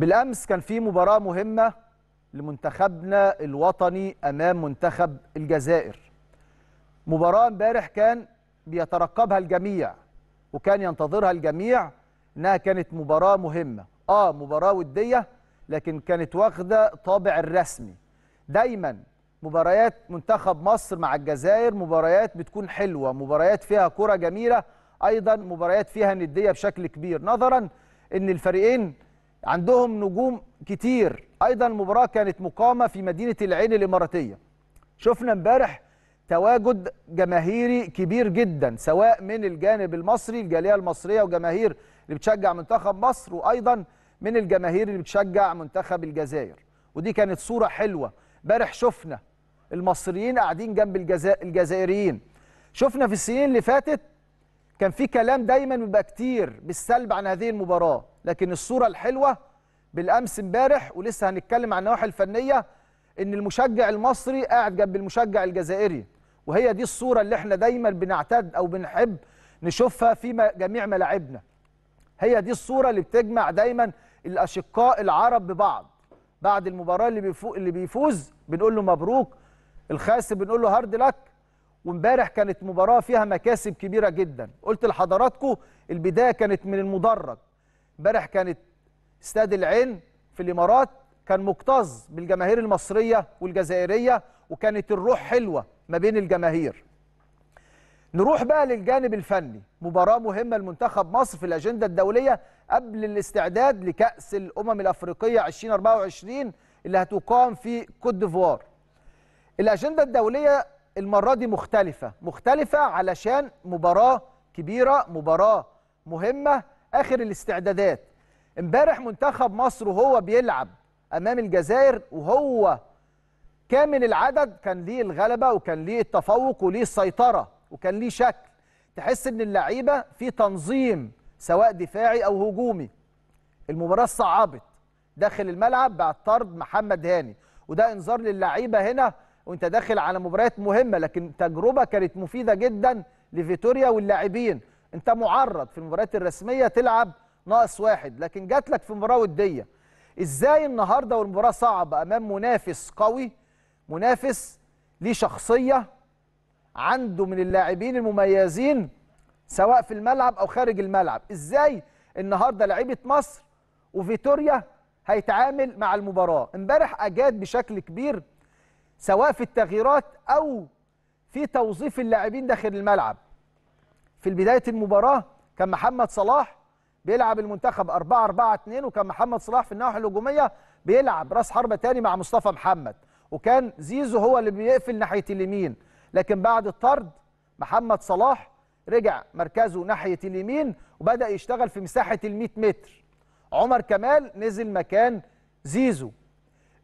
بالامس كان في مباراه مهمه لمنتخبنا الوطني امام منتخب الجزائر مباراه امبارح كان بيترقبها الجميع وكان ينتظرها الجميع انها كانت مباراه مهمه اه مباراه وديه لكن كانت واخده طابع الرسمي دايما مباريات منتخب مصر مع الجزائر مباريات بتكون حلوه مباريات فيها كره جميله ايضا مباريات فيها نديه بشكل كبير نظرا ان الفريقين عندهم نجوم كتير ايضا المباراه كانت مقامه في مدينه العين الاماراتيه شفنا امبارح تواجد جماهيري كبير جدا سواء من الجانب المصري الجاليه المصريه وجماهير اللي بتشجع منتخب مصر وايضا من الجماهير اللي بتشجع منتخب الجزائر ودي كانت صوره حلوه امبارح شفنا المصريين قاعدين جنب الجزائريين شفنا في السنين اللي فاتت كان في كلام دايما بيبقى كتير بالسلب عن هذه المباراه لكن الصوره الحلوه بالامس امبارح ولسه هنتكلم عن النواحي الفنيه ان المشجع المصري قاعد جنب المشجع الجزائري وهي دي الصوره اللي احنا دايما بنعتاد او بنحب نشوفها في جميع ملاعبنا هي دي الصوره اللي بتجمع دايما الاشقاء العرب ببعض بعد المباراه اللي بيفوز اللي بيفوز بنقول له مبروك الخاسر بنقول له هارد لك وامبارح كانت مباراه فيها مكاسب كبيره جدا قلت لحضراتكم البدايه كانت من المدرج امبارح كانت استاد العين في الامارات كان مكتظ بالجماهير المصريه والجزائريه وكانت الروح حلوه ما بين الجماهير نروح بقى للجانب الفني مباراة مهمة لمنتخب مصر في الأجندة الدولية قبل الاستعداد لكأس الأمم الأفريقية 2024 اللي هتقام في كوت ديفوار الأجندة الدولية المرة دي مختلفة مختلفة علشان مباراة كبيرة مباراة مهمة اخر الاستعدادات امبارح منتخب مصر وهو بيلعب امام الجزائر وهو كامل العدد كان ليه الغلبه وكان ليه التفوق وليه السيطره وكان ليه شكل تحس ان اللعيبه في تنظيم سواء دفاعي او هجومي المباراه صعبت داخل الملعب بعد طرد محمد هاني وده انذار للعيبه هنا وانت داخل على مباريات مهمه لكن تجربه كانت مفيده جدا لفيتوريا واللاعبين انت معرض في المباريات الرسميه تلعب ناقص واحد لكن جات لك في مباراه وديه ازاي النهارده والمباراه صعبه امام منافس قوي منافس ليه شخصيه عنده من اللاعبين المميزين سواء في الملعب او خارج الملعب ازاي النهارده لعيبه مصر وفيتوريا هيتعامل مع المباراه امبارح اجاد بشكل كبير سواء في التغييرات او في توظيف اللاعبين داخل الملعب في بدايه المباراه كان محمد صلاح بيلعب المنتخب 4 4 2 وكان محمد صلاح في الناحيه الهجوميه بيلعب راس حربه تاني مع مصطفى محمد وكان زيزو هو اللي بيقفل ناحيه اليمين لكن بعد الطرد محمد صلاح رجع مركزه ناحيه اليمين وبدا يشتغل في مساحه ال 100 متر عمر كمال نزل مكان زيزو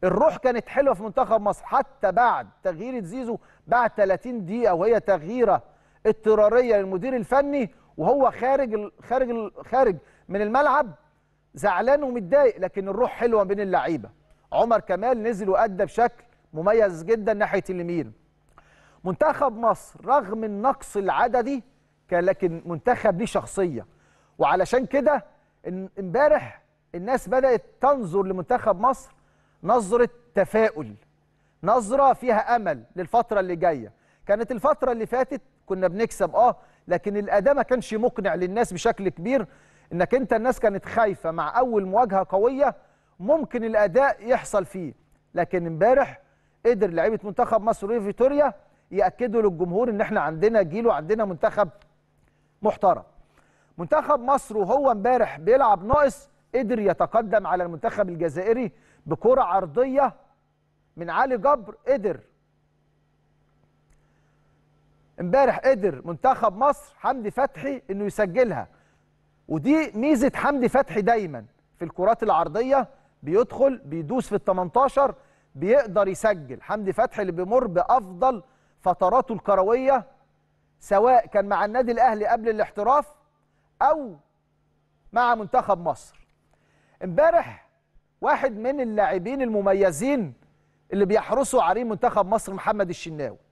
الروح كانت حلوه في منتخب مصر حتى بعد تغييره زيزو بعد 30 دقيقه وهي تغييره اضطراريه للمدير الفني وهو خارج خارج خارج من الملعب زعلان ومتضايق لكن الروح حلوه بين اللعيبه عمر كمال نزل وادى بشكل مميز جدا ناحيه اليمين منتخب مصر رغم النقص العددي كان لكن منتخب ليه شخصيه وعلشان كده امبارح الناس بدات تنظر لمنتخب مصر نظره تفاؤل نظره فيها امل للفتره اللي جايه كانت الفتره اللي فاتت كنا بنكسب اه لكن الاداء ما كانش مقنع للناس بشكل كبير انك انت الناس كانت خايفه مع اول مواجهه قويه ممكن الاداء يحصل فيه لكن امبارح قدر لعيبه منتخب مصر فيتوريا ياكدوا للجمهور ان احنا عندنا جيل وعندنا منتخب محترم منتخب مصر وهو امبارح بيلعب ناقص قدر يتقدم على المنتخب الجزائري بكره عرضيه من علي جبر قدر امبارح قدر منتخب مصر حمدي فتحي انه يسجلها ودي ميزه حمدي فتحي دايما في الكرات العرضيه بيدخل بيدوس في ال 18 بيقدر يسجل حمدي فتحي اللي بيمر بافضل فتراته الكرويه سواء كان مع النادي الاهلي قبل الاحتراف او مع منتخب مصر امبارح واحد من اللاعبين المميزين اللي بيحرسوا عليه منتخب مصر محمد الشناوي